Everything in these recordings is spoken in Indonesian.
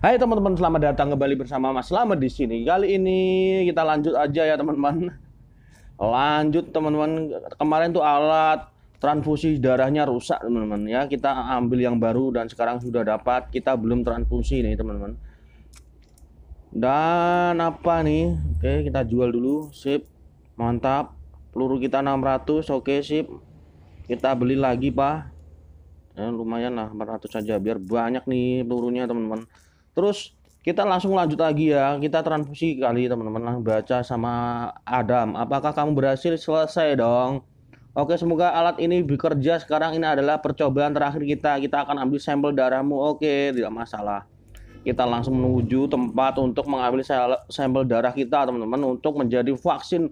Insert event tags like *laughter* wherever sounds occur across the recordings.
Hai teman-teman, selamat datang kembali bersama Mas Selamat di sini. Kali ini kita lanjut aja ya teman-teman. *laughs* Lanjut teman-teman. Kemarin tuh alat transfusi darahnya rusak teman-teman ya. Kita ambil yang baru dan sekarang sudah dapat. Kita belum transfusi nih teman-teman. Dan apa nih? Oke, kita jual dulu. Sip. Mantap. Peluru kita 600. Oke, sip. Kita beli lagi, Pak. Ya, lumayan lah 400 saja biar banyak nih pelurunya teman-teman Terus kita langsung lanjut lagi ya. Kita transfusi kali teman-teman langsung baca sama Adam. Apakah kamu berhasil selesai dong? Oke, semoga alat ini bekerja. Sekarang ini adalah percobaan terakhir kita. Kita akan ambil sampel darahmu. Oke, tidak masalah. Kita langsung menuju tempat untuk mengambil sampel darah kita, teman-teman, untuk menjadi vaksin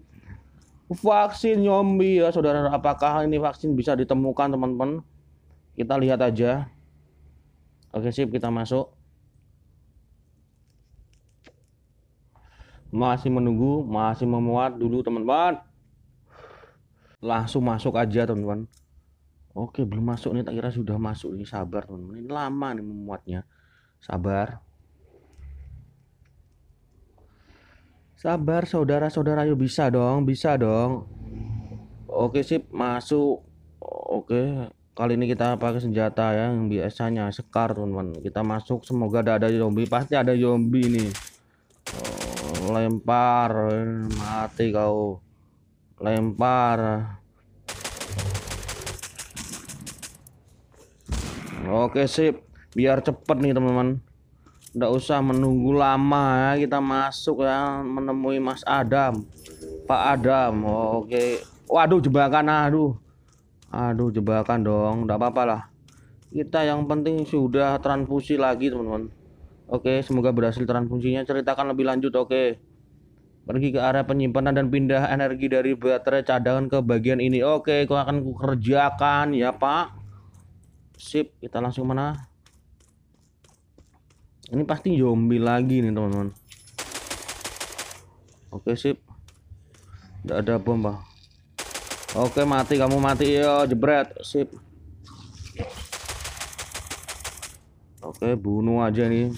vaksin zombie ya, saudara. Apakah ini vaksin bisa ditemukan, teman-teman? Kita lihat aja. Oke, sip, kita masuk. masih menunggu, masih memuat dulu teman-teman. Langsung masuk aja teman-teman. Oke, belum masuk nih, tak kira sudah masuk Ini Sabar teman-teman, ini lama nih memuatnya. Sabar. Sabar saudara-saudara, yuk bisa dong, bisa dong. Oke sip, masuk. Oke, kali ini kita pakai senjata ya, yang biasanya sekar teman-teman. Kita masuk, semoga ada, ada zombie, pasti ada zombie nih lempar mati kau lempar oke sip biar cepet nih teman-teman ndak usah menunggu lama ya kita masuk ya menemui Mas Adam Pak Adam oke waduh jebakan aduh aduh jebakan dong ndak apa-apa lah kita yang penting sudah transfusi lagi teman-teman Oke, semoga berhasil transfungsinya. Ceritakan lebih lanjut, oke. Pergi ke area penyimpanan dan pindah energi dari baterai cadangan ke bagian ini. Oke, aku akan kerjakan ya, Pak. Sip, kita langsung mana? Ini pasti zombie lagi nih, teman-teman. Oke, sip. Tidak ada bom, Pak. Oke, mati kamu mati. Yo, jebret. Sip. Oke, bunuh aja nih.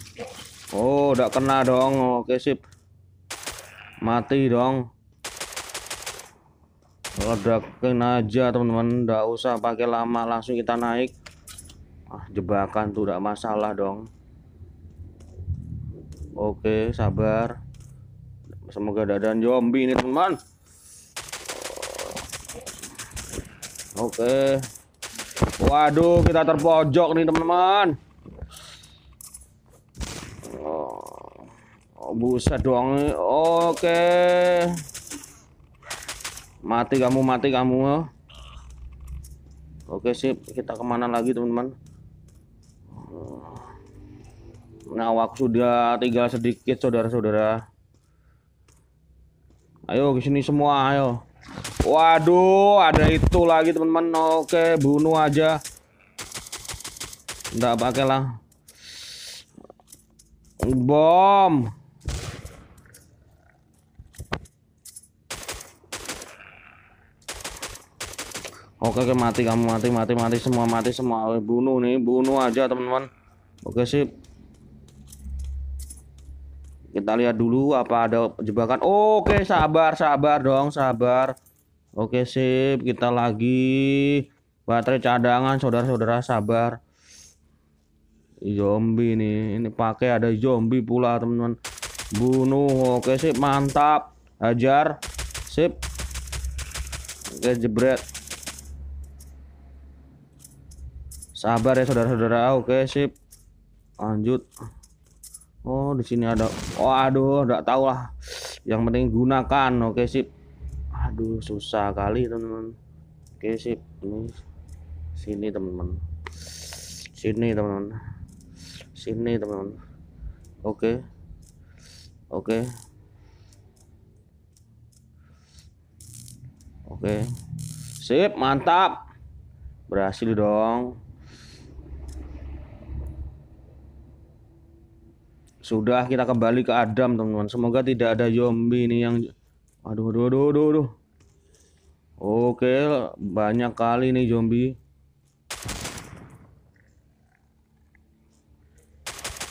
Oh, udah kena dong. Oke, sip. Mati dong. Ledakin aja, teman-teman. Enggak -teman. usah pakai lama, langsung kita naik. Ah, jebakan tuh enggak masalah dong. Oke, sabar. Semoga dadan zombie ini, teman-teman. Oke. Waduh, kita terpojok nih, teman-teman. busa doang oke mati kamu mati kamu oke sip kita kemana lagi teman-teman nah waktu sudah tinggal sedikit saudara-saudara ayo ke sini semua ayo waduh ada itu lagi teman-teman oke bunuh aja pakai lah, bom Oke, oke mati kamu mati mati mati semua mati semua bunuh nih bunuh aja teman-teman. Oke sip. Kita lihat dulu apa ada jebakan. Oke sabar sabar dong sabar. Oke sip kita lagi baterai cadangan saudara-saudara sabar. Zombie nih ini pakai ada zombie pula teman-teman. Bunuh oke sip mantap ajar sip. Oke jebret sabar ya saudara-saudara oke sip lanjut Oh di sini ada waduh oh, nggak tahu lah yang penting gunakan oke sip aduh susah kali teman-teman oke sip ini sini teman-teman sini teman-teman sini teman-teman oke oke oke sip mantap berhasil dong Sudah kita kembali ke Adam teman-teman. Semoga tidak ada zombie ini yang aduh aduh aduh aduh. aduh. Oke, banyak kali nih zombie.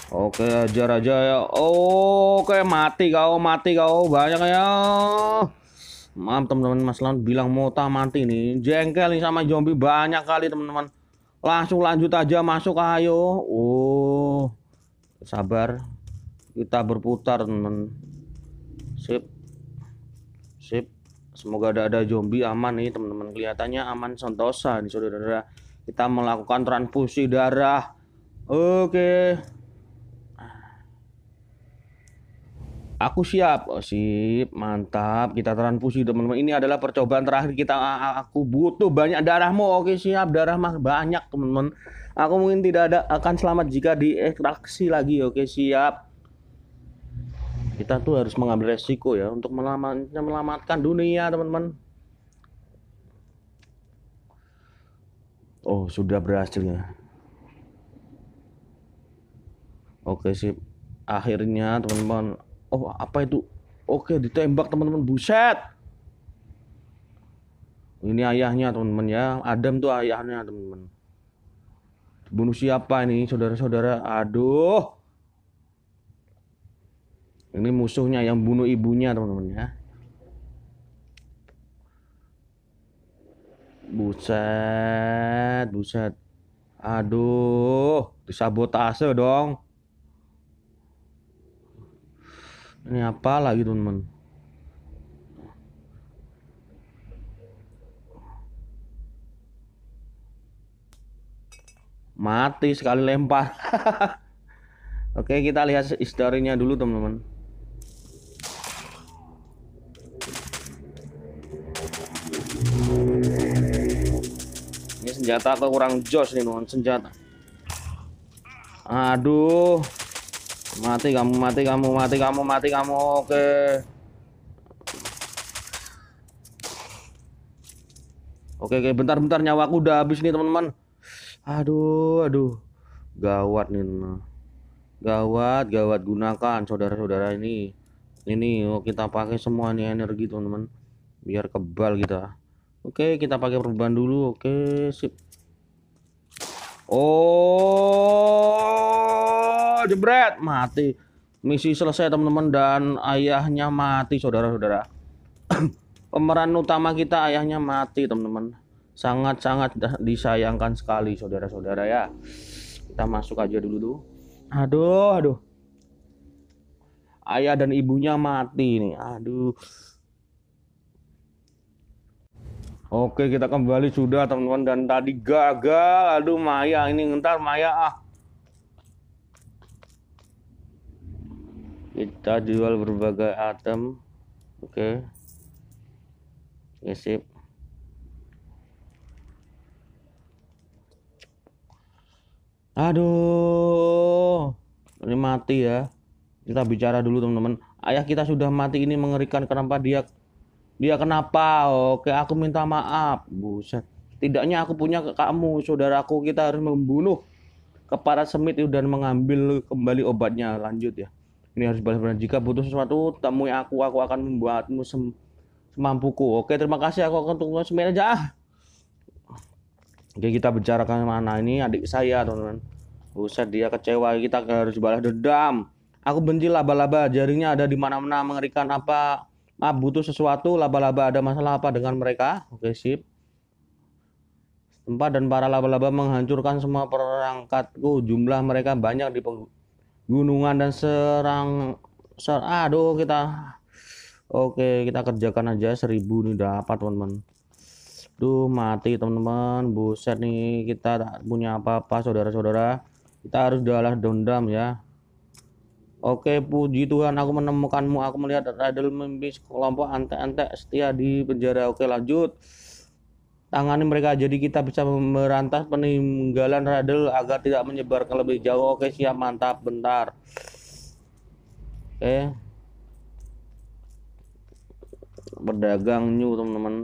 Oke, ajar aja ya. Oke, mati kau, mati kau. Banyak ya. Maaf teman-teman, Mas Lan bilang mota mati nih. Jengkel nih sama zombie banyak kali teman-teman. Langsung lanjut aja masuk ayo. Oh. Sabar kita berputar teman sip sip semoga ada ada zombie aman nih teman-teman kelihatannya aman sentosa nih saudara-saudara kita melakukan transfusi darah oke aku siap oh, sip mantap kita transfusi teman-teman ini adalah percobaan terakhir kita aku butuh banyak darahmu oke siap darah mah banyak teman-teman aku mungkin tidak ada akan selamat jika diekstraksi lagi oke siap kita tuh harus mengambil resiko ya untuk melamatkan melamatkan dunia teman-teman oh sudah berhasil ya oke sip akhirnya teman-teman oh apa itu oke ditembak teman-teman buset ini ayahnya teman-teman ya Adam tuh ayahnya teman-teman bunuh siapa ini saudara-saudara aduh ini musuhnya yang bunuh ibunya, teman-teman ya. Buset, buset. Aduh, disabotase dong. Ini apa lagi, teman-teman? Mati sekali lempar. *laughs* Oke, kita lihat historinya dulu, teman-teman. senjata atau kurang jos nih non senjata aduh mati kamu mati kamu mati kamu mati kamu oke oke oke bentar bentar nyawaku udah habis nih teman-teman aduh aduh gawat nih non. gawat gawat gunakan saudara-saudara ini ini oh, kita pakai semua nih energi teman-teman biar kebal kita Oke, kita pakai perubahan dulu. Oke, sip. Oh, jebret, mati. Misi selesai teman-teman dan ayahnya mati saudara-saudara. *clears throat* Pemeran utama kita ayahnya mati teman-teman. Sangat-sangat disayangkan sekali saudara-saudara ya. Kita masuk aja dulu tuh. Aduh, aduh. Ayah dan ibunya mati nih. Aduh. Oke, kita kembali sudah teman-teman dan tadi gagal. Aduh Maya, ini ngentar Maya ah. Kita jual berbagai item. Oke. Ya sip. Aduh. Ini mati ya. Kita bicara dulu teman-teman. Ayah kita sudah mati ini mengerikan kenapa dia dia kenapa oke aku minta maaf buset tidaknya aku punya ke kamu saudaraku kita harus membunuh kepala semit dan mengambil kembali obatnya lanjut ya ini harus balas jika butuh sesuatu temui aku aku akan membuatmu sem semampuku oke terima kasih aku akan tunggu semit aja oke kita bicarakan mana ini adik saya teman-teman buset dia kecewa kita harus balas dendam aku benci laba-laba jaringnya ada di mana-mana mengerikan apa ah, butuh sesuatu laba-laba ada masalah apa dengan mereka oke sip tempat dan para laba-laba menghancurkan semua perangkatku jumlah mereka banyak di pegunungan dan serang ser aduh kita oke kita kerjakan aja seribu nih dapat teman-teman duh mati teman-teman buset nih kita tak punya apa-apa saudara-saudara kita harus dalah dendam ya Oke, puji Tuhan, aku menemukanmu. Aku melihat Riddle mimpi kelompok antek-antek setia di penjara. Oke, lanjut. Tangani mereka jadi kita bisa merantas peninggalan Riddle agar tidak menyebar ke lebih jauh. Oke, siap, mantap. Bentar. Oke. Pedagang new, teman-teman.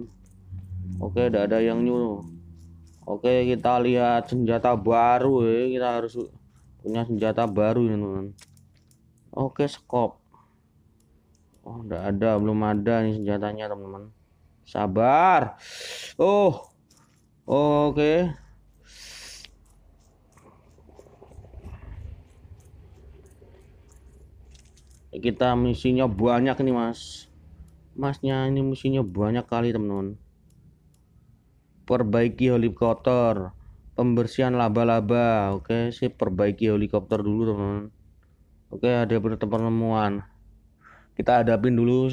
Oke, tidak ada yang new. Oke, kita lihat senjata baru ya. Kita harus punya senjata baru ini, teman-teman. Oke, skop. Oh, enggak ada, belum ada nih senjatanya, teman-teman. Sabar. Oh. oh Oke. Kita misinya banyak nih, Mas. Masnya ini misinya banyak kali, teman-teman. Perbaiki helikopter, pembersihan laba-laba. Oke, okay, sih perbaiki helikopter dulu, teman-teman. Oke, ada pertemuan. Kita hadapin dulu.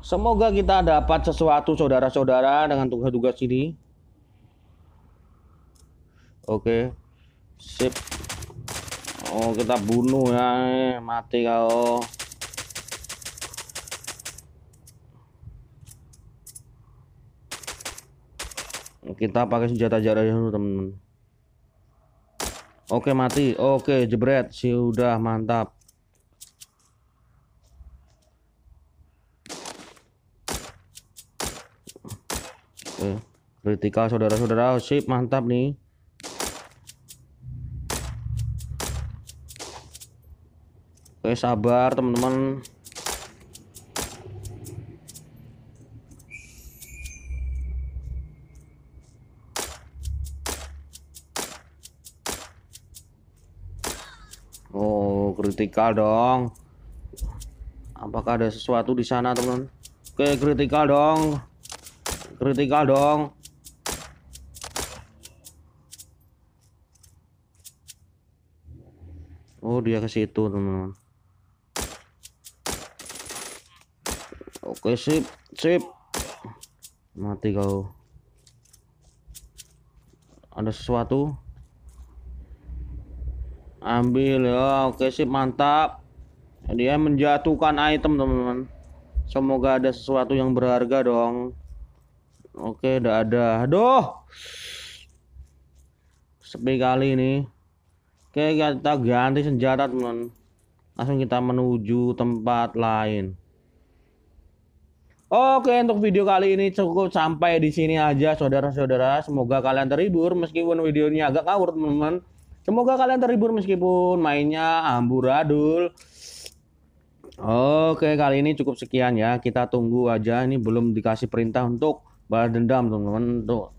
Semoga kita dapat sesuatu saudara-saudara dengan tugas-tugas ini. Oke. Sip. Oh, kita bunuh ya, eh, mati kau. kita pakai senjata jarak dulu teman-teman Oke mati. Oke jebret. Sudah mantap. Oke. Kritikal saudara-saudara. Sip mantap nih. Oke sabar teman-teman. Oh, kritikal dong. Apakah ada sesuatu di sana, teman? teman Oke, kritikal dong. Kritikal dong. Oh, dia ke situ, teman-teman. Oke, sip, sip. Mati kau. Ada sesuatu? ambil ya oke sih mantap dia menjatuhkan item teman-teman semoga ada sesuatu yang berharga dong oke udah ada aduh sepi kali ini oke kita ganti senjata teman teman langsung kita menuju tempat lain Oke untuk video kali ini cukup sampai di sini aja saudara-saudara. Semoga kalian terhibur meskipun videonya agak kawur teman-teman. Semoga kalian terhibur meskipun mainnya amburadul. Oke, kali ini cukup sekian ya. Kita tunggu aja ini belum dikasih perintah untuk balas dendam, teman-teman. Tuh.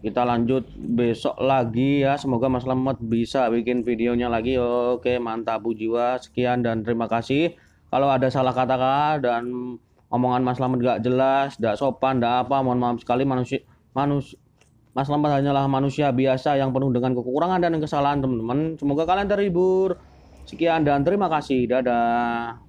Kita lanjut besok lagi ya. Semoga Mas Lemot bisa bikin videonya lagi. Oke, mantap Bu Jiwa. Sekian dan terima kasih. Kalau ada salah kata kata dan omongan Mas Lemot gak jelas, gak sopan, gak apa, mohon maaf sekali manusia manusia Mas lambat hanyalah manusia biasa yang penuh dengan kekurangan dan kesalahan teman-teman. Semoga kalian terhibur. Sekian dan terima kasih. Dadah.